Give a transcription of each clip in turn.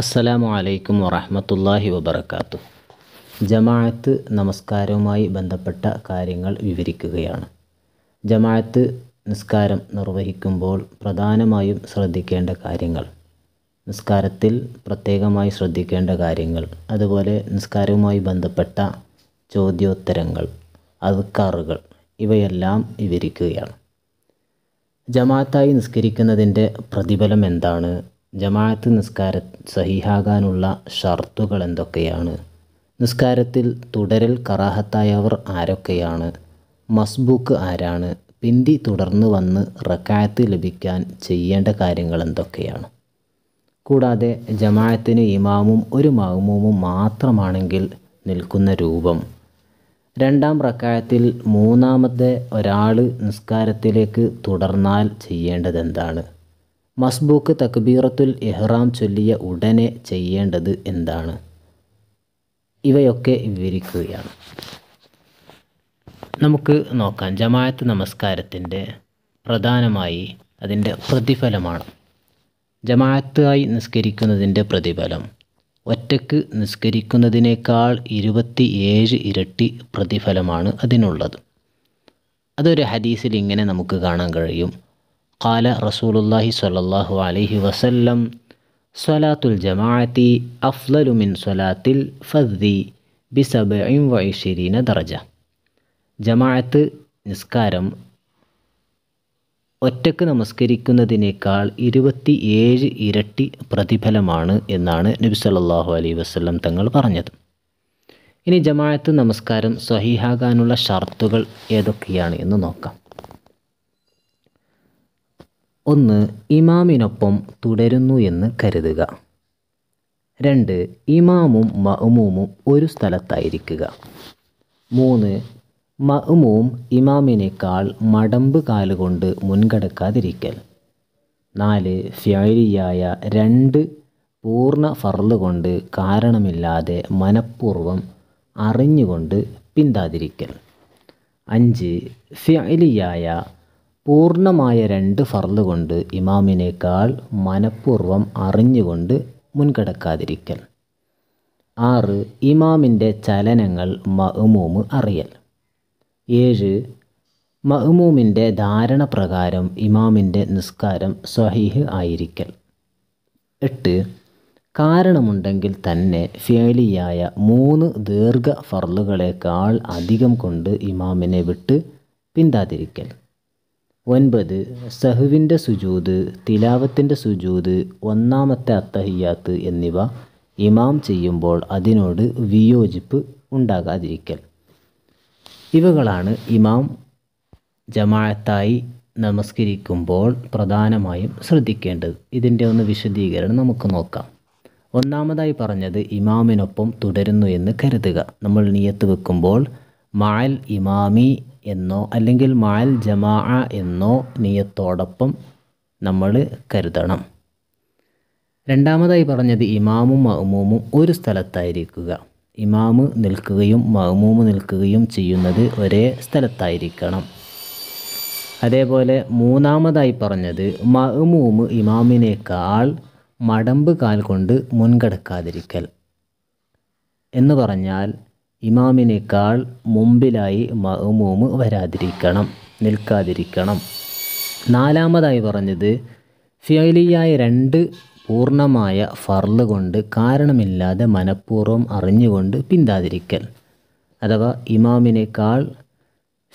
അസ്സലാമു അലൈക്കും വറഹമത്തല്ലാഹി വബർക്കാത്തു ജമാഅത്ത് നമസ്കാരവുമായി ബന്ധപ്പെട്ട കാര്യങ്ങൾ വിവരിക്കുകയാണ് ജമാഅത്ത് നിസ്കാരം നിർവഹിക്കുമ്പോൾ പ്രധാനമായും ശ്രദ്ധിക്കേണ്ട കാര്യങ്ങൾ നിസ്കാരത്തിൽ പ്രത്യേകമായി ശ്രദ്ധിക്കേണ്ട കാര്യങ്ങൾ അതുപോലെ നിസ്കാരവുമായി ബന്ധപ്പെട്ട ചോദ്യോത്തരങ്ങൾ അതുക്കാറുകൾ ഇവയെല്ലാം വിവരിക്കുകയാണ് ജമാഅത്തായി നിസ്കരിക്കുന്നതിൻ്റെ പ്രതിഫലം എന്താണ് ജമാഅത്ത് നിസ്കാര സഹിഹാകാനുള്ള ഷർത്തുകൾ എന്തൊക്കെയാണ് നിസ്കാരത്തിൽ തുടരൽ കറാഹത്തായവർ ആരൊക്കെയാണ് മസ്ബുക്ക് ആരാണ് പിന്തി തുടർന്ന് വന്ന് റക്കായത്ത് ലഭിക്കാൻ ചെയ്യേണ്ട കാര്യങ്ങൾ എന്തൊക്കെയാണ് കൂടാതെ ജമാഅത്തിന് ഇമാമും ഒരു മഹ്മൂമും മാത്രമാണെങ്കിൽ നിൽക്കുന്ന രൂപം രണ്ടാം റക്കായത്തിൽ മൂന്നാമത്തെ ഒരാൾ നിസ്കാരത്തിലേക്ക് തുടർന്നാൽ ചെയ്യേണ്ടതെന്താണ് മസ്ബൂക്ക് തക്ബീറത്തുൽ ഇഹ്റാം ചൊല്ലിയ ഉടനെ ചെയ്യേണ്ടത് എന്താണ് ഇവയൊക്കെ വിവരിക്കുകയാണ് നമുക്ക് നോക്കാം ജമാഅത്ത് നമസ്കാരത്തിൻ്റെ പ്രധാനമായി അതിൻ്റെ പ്രതിഫലമാണ് ജമാഅത്തായി നിസ്കരിക്കുന്നതിൻ്റെ പ്രതിഫലം ഒറ്റക്ക് നിസ്കരിക്കുന്നതിനേക്കാൾ ഏഴ് ഇരട്ടി പ്രതിഫലമാണ് അതിനുള്ളത് അതൊരു ഹദീസിൽ ഇങ്ങനെ നമുക്ക് കാണാൻ കഴിയും قال رسول صلى الله عليه وسلم വസല്ലം സ്വലാത്തുൽ ജമാഅത്തി من സ്വലാത്തിൽ ഫദ്ദി ബിസബിം വൈഷിരീന درجة ജമാഅത്ത് നിസ്കാരം ഒറ്റക്ക് നമസ്കരിക്കുന്നതിനേക്കാൾ ഇരുപത്തി ഏഴ് ഇരട്ടി പ്രതിഫലമാണ് എന്നാണ് നബി സല്ലാഹു അലൈ വസ്ലം തങ്ങൾ പറഞ്ഞത് ഇനി ജമാഅത്ത് നമസ്കാരം സ്വഹീഹാകാനുള്ള ഷർത്തുകൾ ഏതൊക്കെയാണ് എന്ന് നോക്കാം ഒന്ന് ഇമാമിനൊപ്പം തുടരുന്നു എന്ന് കരുതുക രണ്ട് ഇമാമും മഅമൂമും ഒരു സ്ഥലത്തായിരിക്കുക മൂന്ന് മഅ്മൂം ഇമാമിനേക്കാൾ മടമ്പ് കാലുകൊണ്ട് മുൻകടക്കാതിരിക്കൽ നാല് ഫ്യാരിയായ രണ്ട് പൂർണ്ണ ഫർള് കൊണ്ട് കാരണമില്ലാതെ മനഃപൂർവ്വം അറിഞ്ഞുകൊണ്ട് പിന്താതിരിക്കൽ അഞ്ച് ഫിയലിയായ പൂർണ്ണമായ രണ്ട് ഫർള് കൊണ്ട് ഇമാമിനേക്കാൾ മനഃപൂർവ്വം അറിഞ്ഞുകൊണ്ട് മുൻകടക്കാതിരിക്കൽ ആറ് ഇമാമിൻ്റെ ചലനങ്ങൾ മഹ്മൂമ് അറിയൽ ഏഴ് മഹ്മൂമിൻ്റെ ധാരണ പ്രകാരം ഇമാമിൻ്റെ നിസ്കാരം സ്വഹീഹ് ആയിരിക്കൽ എട്ട് കാരണമുണ്ടെങ്കിൽ തന്നെ ഫേലിയായ മൂന്ന് ദീർഘ ഫർളുകളേക്കാൾ അധികം കൊണ്ട് ഇമാമിനെ വിട്ട് പിന്താതിരിക്കൽ ഒൻപത് സഹുവിൻ്റെ സുജൂദ് തിലാവത്തിൻ്റെ സുജൂദ് ഒന്നാമത്തെ അത്തഹിയാത്ത് എന്നിവ ഇമാം ചെയ്യുമ്പോൾ അതിനോട് വിയോജിപ്പ് ഉണ്ടാകാതിരിക്കൽ ഇവകളാണ് ഇമാം ജമാഅത്തായി നമസ്കരിക്കുമ്പോൾ പ്രധാനമായും ശ്രദ്ധിക്കേണ്ടത് ഇതിൻ്റെ ഒന്ന് വിശദീകരണം നമുക്ക് നോക്കാം ഒന്നാമതായി പറഞ്ഞത് ഇമാമിനൊപ്പം തുടരുന്നു എന്ന് കരുതുക നമ്മൾ നിയത്ത് വെക്കുമ്പോൾ മായൽ ഇമാമി എന്നോ അല്ലെങ്കിൽ മാൽ ജമാ എന്നോ നിയത്തോടൊപ്പം നമ്മൾ കരുതണം രണ്ടാമതായി പറഞ്ഞത് ഇമാമും മഹ്മൂമും ഒരു സ്ഥലത്തായിരിക്കുക ഇമാമ് നിൽക്കുകയും മഹ്മൂമ് നിൽക്കുകയും ചെയ്യുന്നത് ഒരേ സ്ഥലത്തായിരിക്കണം അതേപോലെ മൂന്നാമതായി പറഞ്ഞത് മഹ്മൂമ് ഇമാമിനേക്കാൾ മടമ്പ് കാൽ കൊണ്ട് മുൻകടക്കാതിരിക്കൽ എന്ന് പറഞ്ഞാൽ ഇമാമിനേക്കാൾ മുമ്പിലായി മഹമൂമ് വരാതിരിക്കണം നിൽക്കാതിരിക്കണം നാലാമതായി പറഞ്ഞത് ഫിയലിയായ രണ്ട് പൂർണ്ണമായ ഫർള് കൊണ്ട് കാരണമില്ലാതെ മനഃപൂർവ്വം അറിഞ്ഞുകൊണ്ട് പിന്താതിരിക്കൽ അഥവാ ഇമാമിനേക്കാൾ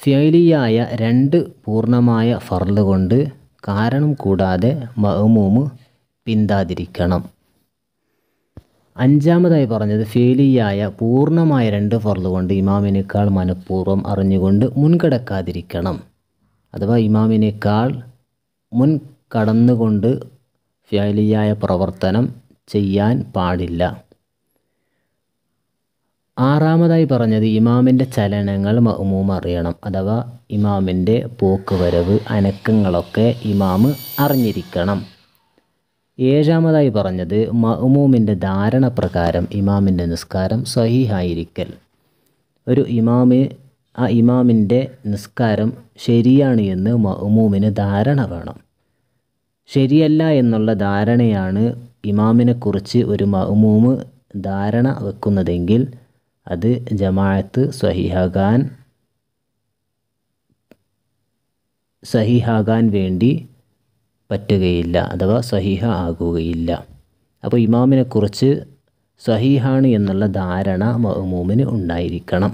ഫിയലിയായ രണ്ട് പൂർണ്ണമായ ഫർള് കൊണ്ട് കാരണം കൂടാതെ മഹമൂമ് പിന്താതിരിക്കണം അഞ്ചാമതായി പറഞ്ഞത് ഫേലിയായ പൂർണ്ണമായ രണ്ട് ഫർള് കൊണ്ട് ഇമാമിനേക്കാൾ മനഃപൂർവ്വം അറിഞ്ഞുകൊണ്ട് മുൻകടക്കാതിരിക്കണം അഥവാ ഇമാമിനേക്കാൾ മുൻ കടന്നുകൊണ്ട് ഫേലിയായ പ്രവർത്തനം ചെയ്യാൻ പാടില്ല ആറാമതായി പറഞ്ഞത് ഇമാമിൻ്റെ ചലനങ്ങൾ മഹ്മൂം അറിയണം അഥവാ ഇമാമിൻ്റെ പോക്കുവരവ് അനക്കങ്ങളൊക്കെ ഇമാമ് അറിഞ്ഞിരിക്കണം ഏഴാമതായി പറഞ്ഞത് മഹ്മൂമിൻ്റെ ധാരണ പ്രകാരം ഇമാമിൻ്റെ നിസ്കാരം സഹിഹായിരിക്കൽ ഒരു ഇമാമ് ആ ഇമാമിൻ്റെ നിസ്കാരം ശരിയാണ് എന്ന് മഹ്മൂമിന് ധാരണ വേണം ശരിയല്ല എന്നുള്ള ധാരണയാണ് ഇമാമിനെക്കുറിച്ച് ഒരു മഹ്മൂമ് ധാരണ വെക്കുന്നതെങ്കിൽ അത് ജമാഅത്ത് സഹിഹാകാൻ സഹിഹാകാൻ വേണ്ടി പറ്റുകയില്ല അഥവാ സഹീഹ ആകുകയില്ല അപ്പോൾ ഇമാമിനെക്കുറിച്ച് സഹീഹാണ് എന്നുള്ള ധാരണ മഹ്മൂമിന് ഉണ്ടായിരിക്കണം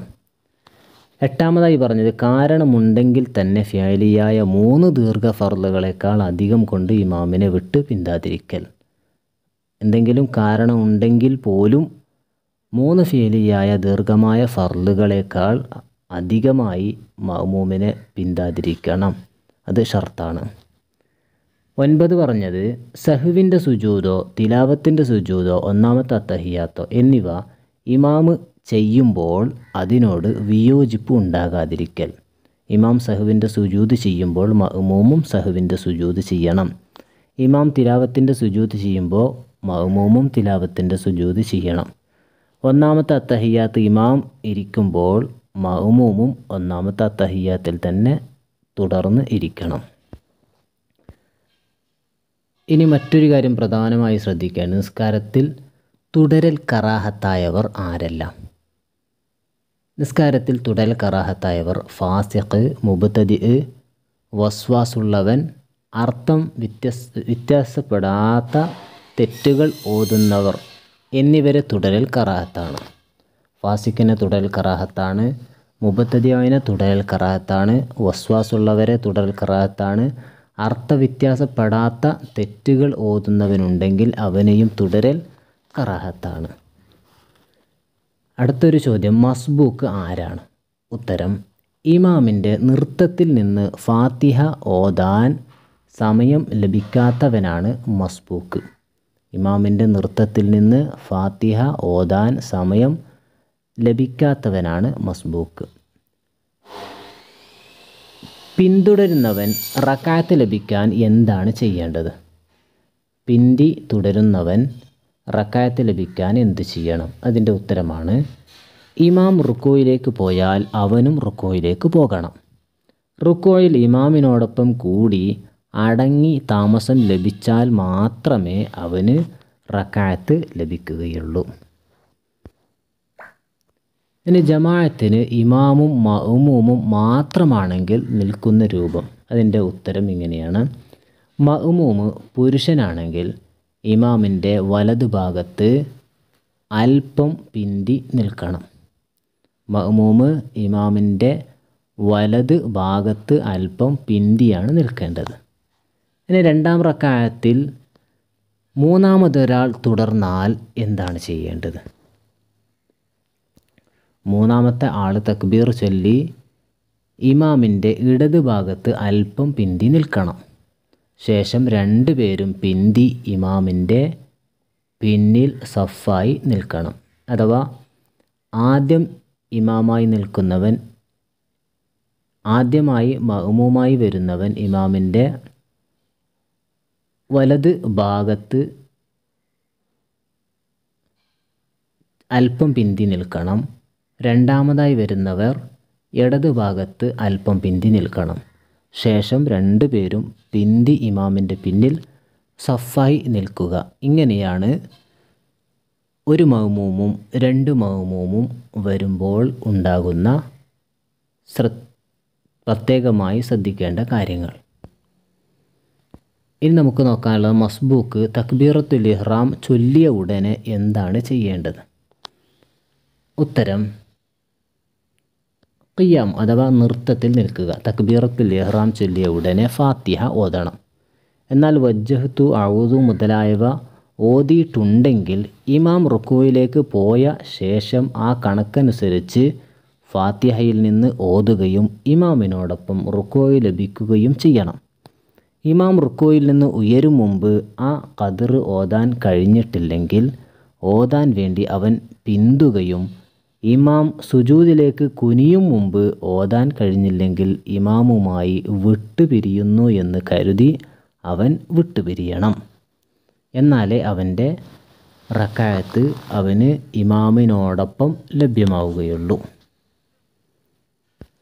എട്ടാമതായി പറഞ്ഞത് കാരണമുണ്ടെങ്കിൽ തന്നെ ഫ്യാലിയായ മൂന്ന് ദീർഘ ഫർലുകളെക്കാൾ അധികം കൊണ്ട് ഇമാമിനെ വിട്ട് പിന്താതിരിക്കൽ എന്തെങ്കിലും കാരണമുണ്ടെങ്കിൽ പോലും മൂന്ന് ഫിയലിയായ ദീർഘമായ ഫർലുകളേക്കാൾ അധികമായി മഹ്മൂമിനെ പിന്താതിരിക്കണം അത് ഷർത്താണ് ഒൻപത് പറഞ്ഞത് സഹുവിൻ്റെ സുജൂതോ തിലാവത്തിൻ്റെ സുജൂതോ ഒന്നാമത്തെ അത്തഹിയാത്തോ എന്നിവ ഇമാമ് ചെയ്യുമ്പോൾ അതിനോട് വിയോജിപ്പ് ഉണ്ടാകാതിരിക്കൽ ഇമാം സഹുവിൻ്റെ സുജൂത് ചെയ്യുമ്പോൾ മഹ്മൂമും സഹുവിൻ്റെ സുജൂത് ചെയ്യണം ഇമാം തിലാവത്തിൻ്റെ സുജൂത് ചെയ്യുമ്പോൾ മഹ്മൂമും തിലാവത്തിൻ്റെ സുജൂത് ചെയ്യണം ഒന്നാമത്തെ അത്തഹിയാത്ത് ഇമാം ഇരിക്കുമ്പോൾ മഹ്മൂമും ഒന്നാമത്തെ അത്തഹിയാത്തിൽ തന്നെ തുടർന്ന് ഇരിക്കണം ഇനി മറ്റൊരു കാര്യം പ്രധാനമായി ശ്രദ്ധിക്കുക നിസ്കാരത്തിൽ തുടരൽ കറാഹത്തായവർ ആരെല്ലാം നിസ്കാരത്തിൽ തുടരൽ കറാഹത്തായവർ ഫാസിഖ് മുബത്തതി വസ്വാസുള്ളവൻ അർത്ഥം വ്യത്യസ് വ്യത്യാസപ്പെടാത്ത തെറ്റുകൾ ഓതുന്നവർ എന്നിവരെ തുടരൽ കറാഹത്താണ് ഫാസിഖിനെ തുടരൽ കറാഹത്താണ് മുബത്തതിയാവിനെ തുടരൽ കറാഹത്താണ് വസ്വാസുള്ളവരെ തുടരൽ കറാഹത്താണ് അർത്ഥവ്യത്യാസപ്പെടാത്ത തെറ്റുകൾ ഓതുന്നവനുണ്ടെങ്കിൽ അവനെയും തുടരൽ കറാഹത്താണ് അടുത്തൊരു ചോദ്യം മസ്ബൂക്ക് ആരാണ് ഉത്തരം ഇമാമിൻ്റെ നൃത്തത്തിൽ നിന്ന് ഫാത്തിഹ ഓതാൻ സമയം ലഭിക്കാത്തവനാണ് മസ്ബൂക്ക് ഇമാമിൻ്റെ നൃത്തത്തിൽ നിന്ന് ഫാത്തിഹ ഓതാൻ സമയം ലഭിക്കാത്തവനാണ് മസ്ബൂക്ക് പിന്തുടരുന്നവൻ റക്കാത്ത് ലഭിക്കാൻ എന്താണ് ചെയ്യേണ്ടത് പിന്തി തുടരുന്നവൻ റക്കായത്ത് ലഭിക്കാൻ എന്തു ചെയ്യണം അതിൻ്റെ ഉത്തരമാണ് ഇമാം റുക്കോയിലേക്ക് പോയാൽ അവനും റുക്കോയിലേക്ക് പോകണം റുക്കോയിൽ ഇമാമിനോടൊപ്പം കൂടി അടങ്ങി താമസം ലഭിച്ചാൽ മാത്രമേ അവന് റക്കായത്ത് ലഭിക്കുകയുള്ളൂ ഇനി ജമാഅത്തിന് ഇമാമും മഅമൂമും മാത്രമാണെങ്കിൽ നിൽക്കുന്ന രൂപം അതിൻ്റെ ഉത്തരം ഇങ്ങനെയാണ് മഅമൂമ് പുരുഷനാണെങ്കിൽ ഇമാമിൻ്റെ വലതുഭാഗത്ത് അല്പം പിന്തി നിൽക്കണം മഅമൂമ് ഇമാമിൻ്റെ വലത് ഭാഗത്ത് അല്പം പിന്തിയാണ് നിൽക്കേണ്ടത് ഇനി രണ്ടാം റക്അത്തിൽ മൂന്നാമതൊരാൾ തുടർന്നാൽ എന്താണ് ചെയ്യേണ്ടത് മൂന്നാമത്തെ ആൾ തക്ബീർ ചൊല്ലി ഇമാമിൻ്റെ ഇടത് ഭാഗത്ത് അല്പം പിന്തി നിൽക്കണം ശേഷം രണ്ട് പേരും പിന്തി ഇമാമിൻ്റെ പിന്നിൽ സഫായി നിൽക്കണം അഥവാ ആദ്യം ഇമാമായി നിൽക്കുന്നവൻ ആദ്യമായി മഹ്മൂമായി വരുന്നവൻ ഇമാമിൻ്റെ വലത് ഭാഗത്ത് അല്പം പിന്തി നിൽക്കണം രണ്ടാമതായി വരുന്നവർ ഇടതുഭാഗത്ത് അല്പം പിന്തി നിൽക്കണം ശേഷം രണ്ടുപേരും പിന്തി ഇമാമിൻ്റെ പിന്നിൽ സഫായി നിൽക്കുക ഇങ്ങനെയാണ് ഒരു മഹുമൂമും രണ്ട് മഹുമൂമും വരുമ്പോൾ ഉണ്ടാകുന്ന ശ്ര പ്രത്യേകമായി ശ്രദ്ധിക്കേണ്ട കാര്യങ്ങൾ ഇനി നമുക്ക് നോക്കാനുള്ള മസ്ബൂക്ക് തക്ബീറത്തുൽ ഇഹ്റാം ചൊല്ലിയ ഉടനെ എന്താണ് ചെയ്യേണ്ടത് ഉത്തരം ഖിയാം അഥവാ നൃത്തത്തിൽ നിൽക്കുക തക്ബീറത്തുൽ ഇഹ്റാം ചൊല്ലിയ ഉടനെ ഫാത്തിഹ ഓതണം എന്നാൽ വജ്ജഹത്തു അഴുതു മുതലായവ ഓതിയിട്ടുണ്ടെങ്കിൽ ഇമാം റുക്കുവിലേക്ക് പോയ ശേഷം ആ കണക്കനുസരിച്ച് ഫാത്തിഹയിൽ നിന്ന് ഓതുകയും ഇമാമിനോടൊപ്പം റുക്കോയിൽ ലഭിക്കുകയും ചെയ്യണം ഇമാം റുക്കോയിൽ നിന്ന് ഉയരും മുമ്പ് ആ കതിർ ഓതാൻ കഴിഞ്ഞിട്ടില്ലെങ്കിൽ ഓതാൻ വേണ്ടി അവൻ പിന്തുകയും ഇമാം സുജൂദിലേക്ക് കുനിയും മുമ്പ് ഓതാൻ കഴിഞ്ഞില്ലെങ്കിൽ ഇമാമുമായി വിട്ടുപിരിയുന്നു എന്ന് കരുതി അവൻ വിട്ടുപിരിയണം എന്നാലേ അവൻ്റെ റക്കായത്ത് അവന് ഇമാമിനോടൊപ്പം ലഭ്യമാവുകയുള്ളൂ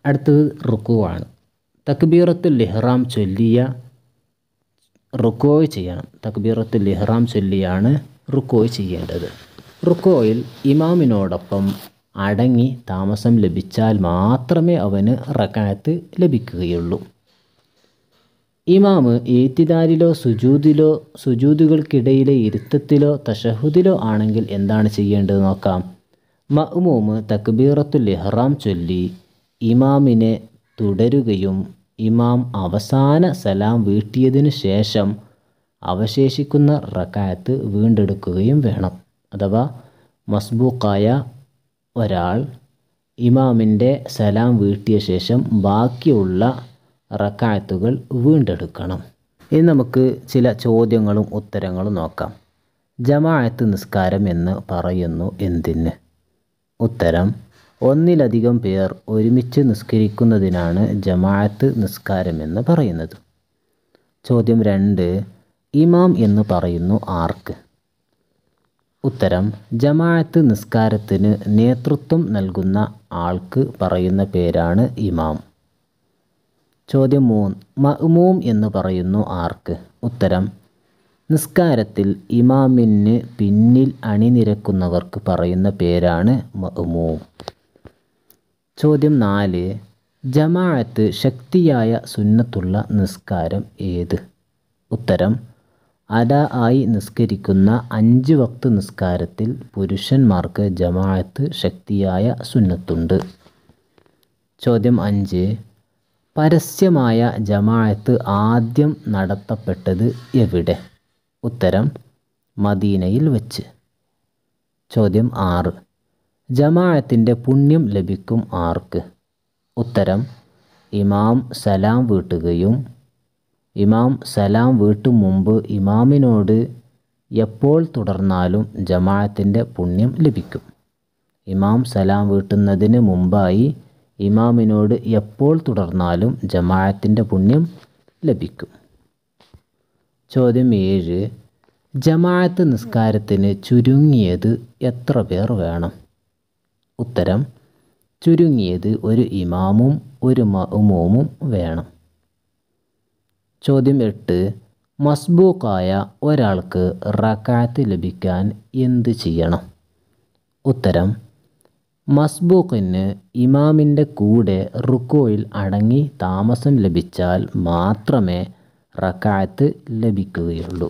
അടുത്തത് റുക്കുവാണ് തക്ബീറത്തുൽ ഇഹ്റാം ചൊല്ലിയ റുക്കോയ് ചെയ്യണം തക്ബീറത്തുൽ ഇഹ്റാം ചൊല്ലിയാണ് റുക്കോയ് ചെയ്യേണ്ടത് റുക്കോയിൽ ഇമാമിനോടൊപ്പം അടങ്ങി താമസം ലഭിച്ചാൽ മാത്രമേ അവന് റക്കാത്ത് ലഭിക്കുകയുള്ളൂ ഇമാമ് ഏത്തിദാരിലോ സുജൂദിലോ സുജൂദുകൾക്കിടയിലെ ഇരുത്തത്തിലോ തഷഹുദിലോ ആണെങ്കിൽ എന്താണ് ചെയ്യേണ്ടത് നോക്കാം മഹ്മൂമ് തക്ബീറത്തുൽ ഇഹ്റാം ചൊല്ലി ഇമാമിനെ തുടരുകയും ഇമാം അവസാന സലാം വീട്ടിയതിനു ശേഷം അവശേഷിക്കുന്ന റക്കാത്ത് വീണ്ടെടുക്കുകയും വേണം അഥവാ മസ്ബൂക്കായ ഒരാൾ ഇമാമിൻ്റെ സലാം വീട്ടിയ ശേഷം ബാക്കിയുള്ള റക്കായത്തുകൾ വീണ്ടെടുക്കണം ഇനി നമുക്ക് ചില ചോദ്യങ്ങളും ഉത്തരങ്ങളും നോക്കാം ജമാഅത്ത് നിസ്കാരം എന്ന് പറയുന്നു എന്തിന് ഉത്തരം ഒന്നിലധികം പേർ ഒരുമിച്ച് നിസ്കരിക്കുന്നതിനാണ് ജമാഅത്ത് നിസ്കാരമെന്ന് പറയുന്നത് ചോദ്യം രണ്ട് ഇമാം എന്ന് പറയുന്നു ആർക്ക് ഉത്തരം ജമാഅത്ത് നിസ്കാരത്തിന് നേതൃത്വം നൽകുന്ന ആൾക്ക് പറയുന്ന പേരാണ് ഇമാം ചോദ്യം മൂന്ന് മഹ്മൂം എന്ന് പറയുന്നു ആർക്ക് ഉത്തരം നിസ്കാരത്തിൽ ഇമാമിന് പിന്നിൽ അണിനിരക്കുന്നവർക്ക് പറയുന്ന പേരാണ് മഹ്മൂം ചോദ്യം നാല് ജമാഅത്ത് ശക്തിയായ സുന്നത്തുള്ള നിസ്കാരം ഏത് ഉത്തരം അല ആയി നിസ്കരിക്കുന്ന അഞ്ച് വക്ത് നിസ്കാരത്തിൽ പുരുഷന്മാർക്ക് ജമാഅത്ത് ശക്തിയായ സുന്നത്തുണ്ട് ചോദ്യം അഞ്ച് പരസ്യമായ ജമാഅത്ത് ആദ്യം നടത്തപ്പെട്ടത് എവിടെ ഉത്തരം മദീനയിൽ വെച്ച് ചോദ്യം ആറ് ജമാഅത്തിൻ്റെ പുണ്യം ലഭിക്കും ആർക്ക് ഉത്തരം ഇമാം സലാം വീട്ടുകയും ഇമാം സലാം വീട്ടു മുമ്പ് ഇമാമിനോട് എപ്പോൾ തുടർന്നാലും ജമാഅത്തിൻ്റെ പുണ്യം ലഭിക്കും ഇമാം സലാം വീട്ടുന്നതിന് മുമ്പായി ഇമാമിനോട് എപ്പോൾ തുടർന്നാലും ജമാഅത്തിൻ്റെ പുണ്യം ലഭിക്കും ചോദ്യം ഏഴ് ജമാഅത്ത് നിസ്കാരത്തിന് ചുരുങ്ങിയത് എത്ര പേർ വേണം ഉത്തരം ചുരുങ്ങിയത് ഒരു ഇമാമും ഒരു മഅമൂമും വേണം ചോദ്യം എട്ട് മസ്ബൂക്കായ ഒരാൾക്ക് റക്കാത്ത് ലഭിക്കാൻ എന്ത് ചെയ്യണം ഉത്തരം മസ്ബൂക്കിന് ഇമാമിൻ്റെ കൂടെ റുക്കോയിൽ അടങ്ങി താമസം ലഭിച്ചാൽ മാത്രമേ റക്കാത്ത് ലഭിക്കുകയുള്ളൂ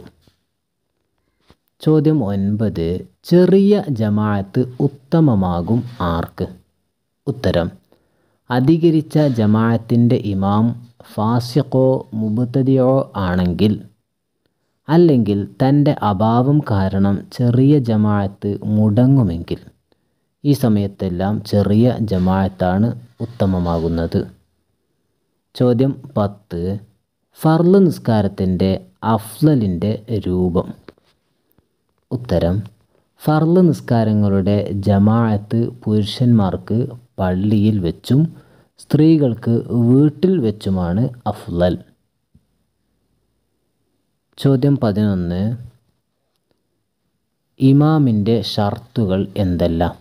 ചോദ്യം ഒൻപത് ചെറിയ ജമാഅത്ത് ഉത്തമമാകും ആർക്ക് ഉത്തരം അധികരിച്ച ജമാഅത്തിൻ്റെ ഇമാം ഫാസിഖോ മുബത്തതിയോ ആണെങ്കിൽ അല്ലെങ്കിൽ തൻ്റെ അഭാവം കാരണം ചെറിയ ജമാഅത്ത് മുടങ്ങുമെങ്കിൽ ഈ സമയത്തെല്ലാം ചെറിയ ജമാഅത്താണ് ഉത്തമമാകുന്നത് ചോദ്യം പത്ത് ഫർള് നിസ്കാരത്തിൻ്റെ അഫ്ലലിൻ്റെ രൂപം ഉത്തരം ഫർള് നിസ്കാരങ്ങളുടെ ജമാഅത്ത് പുരുഷന്മാർക്ക് പള്ളിയിൽ വെച്ചും സ്ത്രീകൾക്ക് വീട്ടിൽ വെച്ചുമാണ് അഫ്ലൽ ചോദ്യം പതിനൊന്ന് ഇമാമിൻ്റെ ഷർത്തുകൾ എന്തെല്ലാം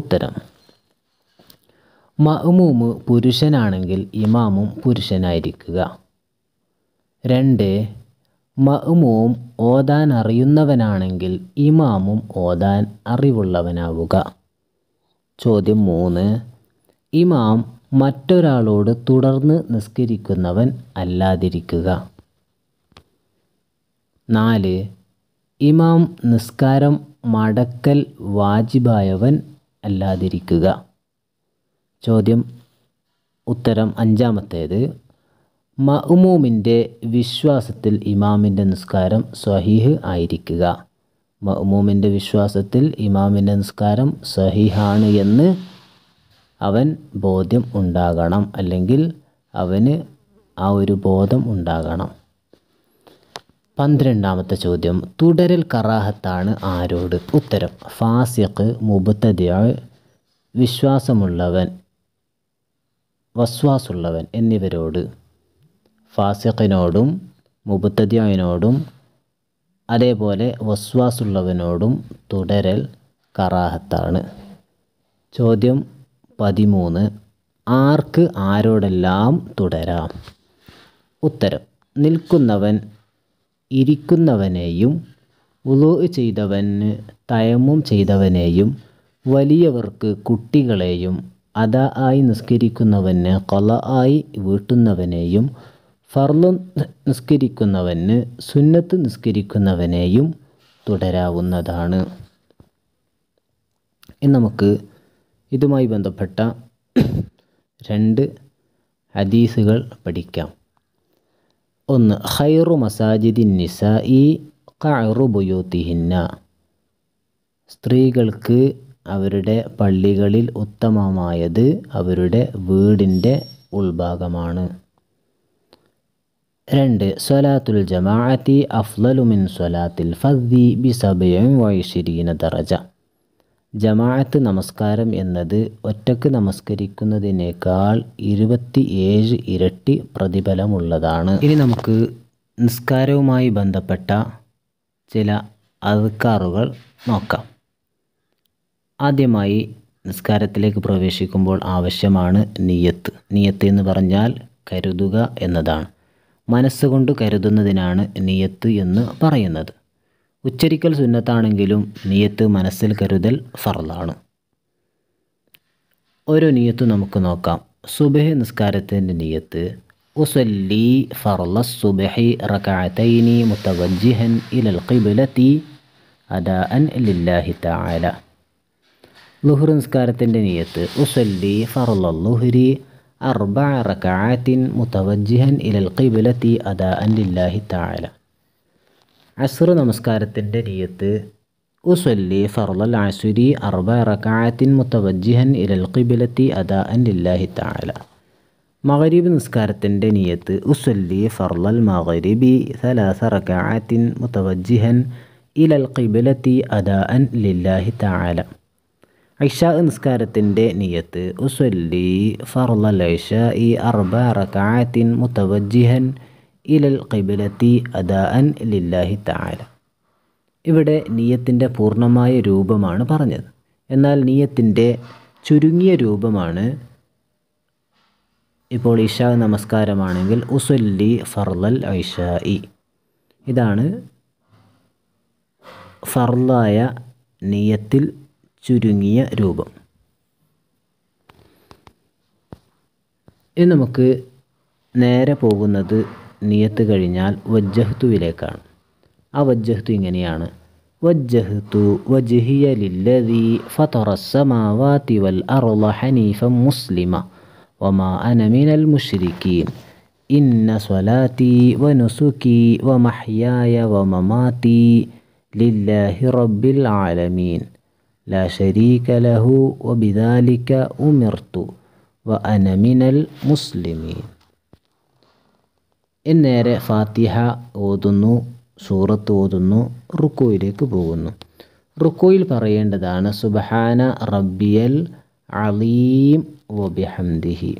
ഉത്തരം മഹ്മൂമ് പുരുഷനാണെങ്കിൽ ഇമാമും പുരുഷനായിരിക്കുക രണ്ട് മഹ്മൂം ഓതാൻ അറിയുന്നവനാണെങ്കിൽ ഇമാമും ഓതാൻ അറിവുള്ളവനാവുക ചോദ്യം മൂന്ന് ഇമാം മറ്റൊരാളോട് തുടർന്ന് നിസ്കരിക്കുന്നവൻ അല്ലാതിരിക്കുക നാല് ഇമാം നിസ്കാരം മടക്കൽ വാജിബായവൻ അല്ലാതിരിക്കുക ചോദ്യം ഉത്തരം അഞ്ചാമത്തേത് മഹ്മൂമിൻ്റെ വിശ്വാസത്തിൽ ഇമാമിൻ്റെ നിസ്കാരം സ്വഹീഹ് ആയിരിക്കുക മഹ്മൂമിൻ്റെ വിശ്വാസത്തിൽ ഇമാമിൻ്റെ നിസ്കാരം സ്വഹീഹാണ് എന്ന് അവൻ ബോധ്യം ഉണ്ടാകണം അല്ലെങ്കിൽ അവന് ആ ഒരു ബോധം ഉണ്ടാകണം പന്ത്രണ്ടാമത്തെ ചോദ്യം തുടരൽ കറാഹത്താണ് ആരോട് ഉത്തരം ഫാസിഖ് മുബത്തതിയ വിശ്വാസമുള്ളവൻ വസ്വാസുള്ളവൻ എന്നിവരോട് ഫാസിഖിനോടും മുബത്തതിയനോടും അതേപോലെ വസ്വാസുള്ളവനോടും തുടരൽ കറാഹത്താണ് ചോദ്യം പതിമൂന്ന് ആർക്ക് ആരോടെല്ലാം തുടരാം ഉത്തരം നിൽക്കുന്നവൻ ഇരിക്കുന്നവനെയും വുളൂ ചെയ്തവന് തയമ്മും ചെയ്തവനെയും വലിയവർക്ക് കുട്ടികളെയും അദാ ആയി നിസ്കരിക്കുന്നവന് കൊല ആയി വീട്ടുന്നവനെയും ഫർലു നിസ്കരിക്കുന്നവന് സുന്നത്ത് നിസ്കരിക്കുന്നവനെയും തുടരാവുന്നതാണ് ഇനി നമുക്ക് ഇതുമായി ബന്ധപ്പെട്ട രണ്ട് ഹദീസുകൾ പഠിക്കാം ഒന്ന് ഖൈറു മസാജിദിൻ നിസ ഈ സ്ത്രീകൾക്ക് അവരുടെ പള്ളികളിൽ ഉത്തമമായത് അവരുടെ വീടിൻ്റെ ഉൾഭാഗമാണ് രണ്ട് സ്വലാത്തുൽ ജമാഅത്തി അഫ്ലലുമിൻ സ്വലാത്തിൽ ഫദ്ദി ബിസബയും വൈശ്വരീന ദറജ ജമാഅത്ത് നമസ്കാരം എന്നത് ഒറ്റക്ക് നമസ്കരിക്കുന്നതിനേക്കാൾ ഇരുപത്തി ഏഴ് ഇരട്ടി പ്രതിഫലമുള്ളതാണ് ഇനി നമുക്ക് നിസ്കാരവുമായി ബന്ധപ്പെട്ട ചില അധികാറുകൾ നോക്കാം ആദ്യമായി നിസ്കാരത്തിലേക്ക് പ്രവേശിക്കുമ്പോൾ ആവശ്യമാണ് നിയത്ത് നിയത്ത് എന്ന് പറഞ്ഞാൽ കരുതുക എന്നതാണ് മനസ്സുകൊണ്ട് കരുതുന്നതിനാണ് നിയത്ത് എന്ന് പറയുന്നത് ഉച്ചരിക്കൽ സുന്നത്താണെങ്കിലും നിയത്ത് മനസ്സിൽ കരുതൽ ഫറലാണ് ഓരോ നീയത്ത് നമുക്ക് നോക്കാം സുബഹ് നിസ്കാരത്തിൻ്റെ നിയത്ത് ഉസല്ലി ഫർല സുബഹി റക്കാത്തൈനി മുത്തവജിഹൻ ഇലൽ ഖിബിലത്തി അദാ അൻ ലില്ലാഹി താല ലുഹുർ നിസ്കാരത്തിൻ്റെ നിയത്ത് ഉസല്ലി ഫർല ലുഹുരി അർബ റക്കാത്തിൻ മുത്തവജിഹൻ ഇലൽ ഖിബിലത്തി അദാ അൻ ലില്ലാഹി താല عصر نمسكارة الدنيا أصلي فرض العصر أربع ركعات متوجها إلى القبلة أداء لله تعالى مغرب نسكارة الدنيا أصلي فرض المغرب ثلاث ركعات متوجها إلى القبلة أداء لله تعالى عشاء نسكارة الدنيا أصلي فرض العشاء أربع ركعات متوجها ഇലൽ ഖിബിലത്തി അദാഅൻ ലില്ലാഹി താല ഇവിടെ നീയത്തിൻ്റെ പൂർണ്ണമായ രൂപമാണ് പറഞ്ഞത് എന്നാൽ നീയത്തിൻ്റെ ചുരുങ്ങിയ രൂപമാണ് ഇപ്പോൾ ഇഷ നമസ്കാരമാണെങ്കിൽ ഉസുല്ലി ഫർലൽ ഇ ഇതാണ് ഫർലായ നീയത്തിൽ ചുരുങ്ങിയ രൂപം ഇനി നമുക്ക് നേരെ പോകുന്നത് നിയത്ത് കഴിഞ്ഞാൽ വജ്ജഹ്തുവിലേക്കാണ് ആ വജ്ജഹ്തു أنا وجهتو وجهي للذي فطر السماوات والأرض حنيفا مسلما وما أنا من المشركين إن صلاتي ونسكي ومحياي ومماتي لله رب العالمين لا شريك له وبذلك أمرت وأنا من المسلمين എന്നേരെ ഫാത്തിഹ ഓതുന്നു സൂറത്ത് ഓതുന്നു റുക്കോയിലേക്ക് പോകുന്നു റുക്കോയിൽ പറയേണ്ടതാണ് സുബഹാന റബ്ബിയൽ അലീം വബിഹംദിഹി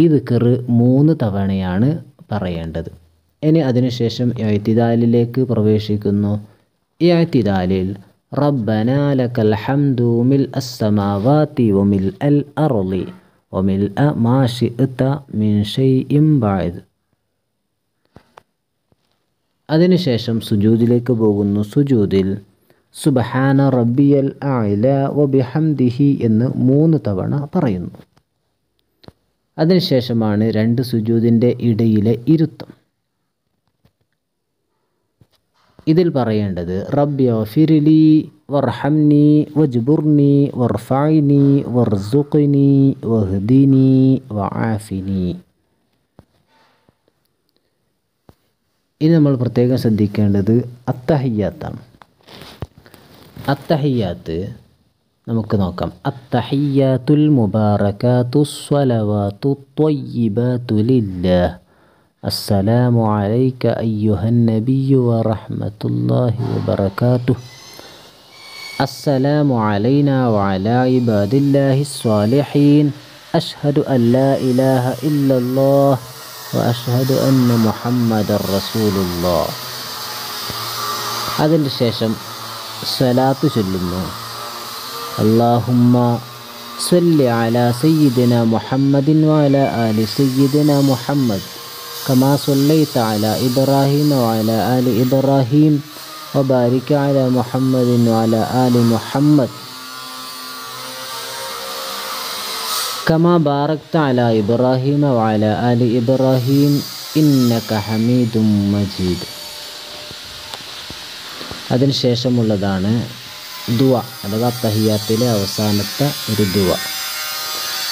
ഈ ദിക്കറ് മൂന്ന് തവണയാണ് പറയേണ്ടത് ഇനി അതിനുശേഷം എഴുത്തിദാലിലേക്ക് പ്രവേശിക്കുന്നു എഴുത്തിദാലിൽ റബ്ബനാലക്കൽ ഹംദു മിൽ അസ്സമാവാതി വമിൽ അൽ അർളി മിൻ അതിനുശേഷം സുജൂദിലേക്ക് പോകുന്നു സുജൂദിൽ സുബഹാന റബ്ബിയൽ ആയില വ ബിഹംദിഹി എന്ന് മൂന്ന് തവണ പറയുന്നു അതിനുശേഷമാണ് രണ്ട് സുജൂദിൻ്റെ ഇടയിലെ ഇരുത്തം ഇതിൽ പറയേണ്ടത് റബ്ബിയോ ഫിരിലി വർഹംനി വജ്ബുർനി വർഫൈനി വർസുഖിനി വഹ്ദിനി വആഫിനി ഇനി നമ്മൾ പ്രത്യേകം ശ്രദ്ധിക്കേണ്ടത് അത്തഹിയാത്താണ് അത്തഹിയാത്ത് നമുക്ക് നോക്കാം അത്തഹിയാത്തുൽ മുബാറകാത്തു സ്വലവാത്തു ത്വയ്യിബാത്തു ലില്ലാഹ് السلام عليك أيها النبي ورحمة الله وبركاته السلام علينا وعلى عباد الله الصالحين أشهد أن لا إله إلا الله وأشهد أن محمد رسول الله اللي ശേഷം صلاة ചൊല്ലുന്നു اللهم صل على سيدنا محمد وعلى آل سيدنا محمد كما صليت على إبراهيم وعلى آل إبراهيم وبارك على محمد وعلى آل محمد كما باركت على إبراهيم وعلى آل إبراهيم إنك حميد مجيد الشيء ദുവ അഥവാ തഹിയാത്തിലെ അവസാനത്തെ ഒരു ദുവ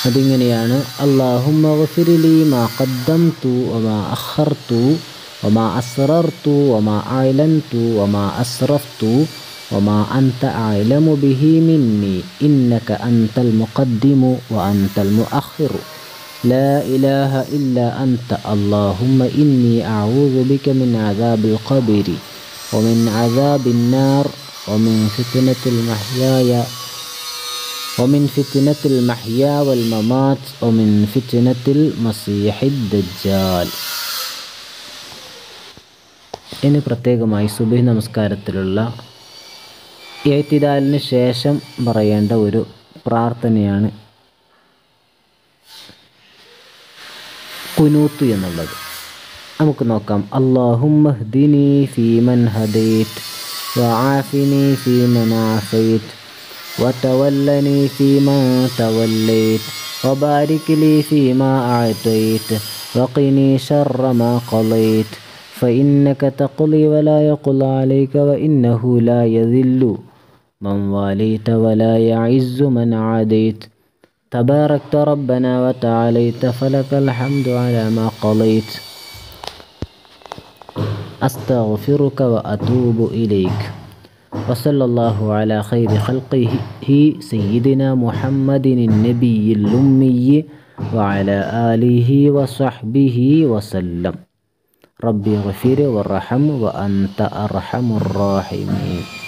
അതിങ്ങനെയാണ് അള്ളാഹുമ്മ ഗഫിറിലി മാ കദ്ദം തു ഒമാ അഹർ തു ഒമാ അസ്റർ തു ഒമാ ആയിലൻ തു ഒമാ അസ്റഫ് തു ഒമാ അന്ത ആയിലമു ബിഹി മിന്നി ഇന്നക അന്തൽ മുഖദ്ദിമു വ അന്തൽ മുഅഖിറു لا إله إلا أنت اللهم إني أعوذ بك من عذاب القبر ومن عذاب النار ومن فتنة المحياي ومن فتنة المحيا والممات ومن فتنة المسيح الدجال ഇനി പ്രത്യേകമായി സുബഹി നമസ്കാരത്തിലുള്ള ഏത്തിദാലിന് ശേഷം പറയേണ്ട ഒരു പ്രാർത്ഥനയാണ് കുനൂത്തു എന്നുള്ളത് നമുക്ക് നോക്കാം അള്ളാഹുമ്മഹ്ദിനി ഫീമൻ ഹദീറ്റ് വആഫിനി ഫീമൻ ആഫൈറ്റ് وتولني فيما توليت وبارك لي فيما أعطيت وقني شر ما قضيت فإنك تقضي ولا يقضى عليك وإنه لا يذل من واليت ولا يعز من عاديت تباركت ربنا وتعاليت فلك الحمد على ما قضيت أستغفرك وأتوب إليك وصلى الله على خير خلقه سيدنا محمد النبي الأمي وعلى آله وصحبه وسلم ربي اغفر وارحم وأنت أرحم الراحمين